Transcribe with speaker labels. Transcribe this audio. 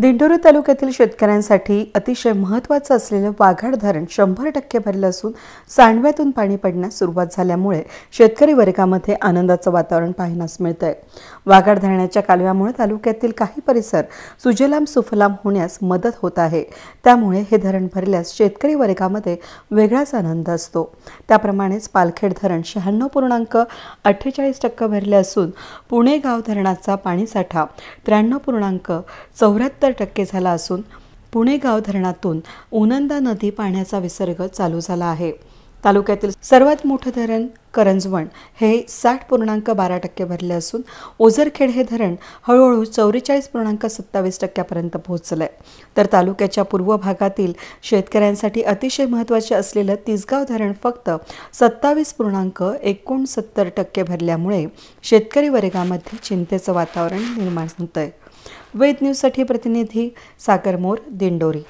Speaker 1: दिंडोरी तालुक्यातील शेतकऱ्यांसाठी अतिशय महत्त्वाचं असलेलं वाघाड धरण शंभर टक्के भरलं असून सांडव्यातून पाणी पडण्यास सुरुवात झाल्यामुळे शेतकरी वर्गामध्ये आनंदाचं वातावरण पाहण्यास मिळतं आहे वाघाड धरणाच्या कालव्यामुळे तालुक्यातील काही परिसर सुजलाम सुफलाम होण्यास मदत होत आहे त्यामुळे हे धरण भरल्यास शेतकरी वर्गामध्ये वेगळाच आनंद असतो त्याप्रमाणेच पालखेड धरण शहाण्णव पूर्णांक अठ्ठेचाळीस टक्के भरले असून पुणे गाव धरणाचा पाणीसाठा त्र्याण्णव पूर्णांक चौऱ्याहत्तर एकाहत्तर टक्के झाला असून पुणे गाव धरणातून उनंदा नदी पाण्याचा विसर्ग चालू झाला आहे तालुक्यातील सर्वात मोठं धरण करंजवण हे साठ पूर्णांक बारा टक्के भरले असून ओझरखेड हे धरण हळूहळू चौवेचाळीस पूर्णांक सत्तावीस टक्क्यापर्यंत पोहोचलं आहे तर तालुक्याच्या पूर्व भागातील शेतकऱ्यांसाठी अतिशय महत्त्वाचे असलेलं तिसगाव धरण फक्त सत्तावीस पूर्णांक एकोणसत्तर टक्के भरल्यामुळे शेतकरी वर्गामध्ये चिंतेचं वातावरण निर्माण होतं आहे वेद न्यूजसाठी प्रतिनिधी मोर दिंडोरी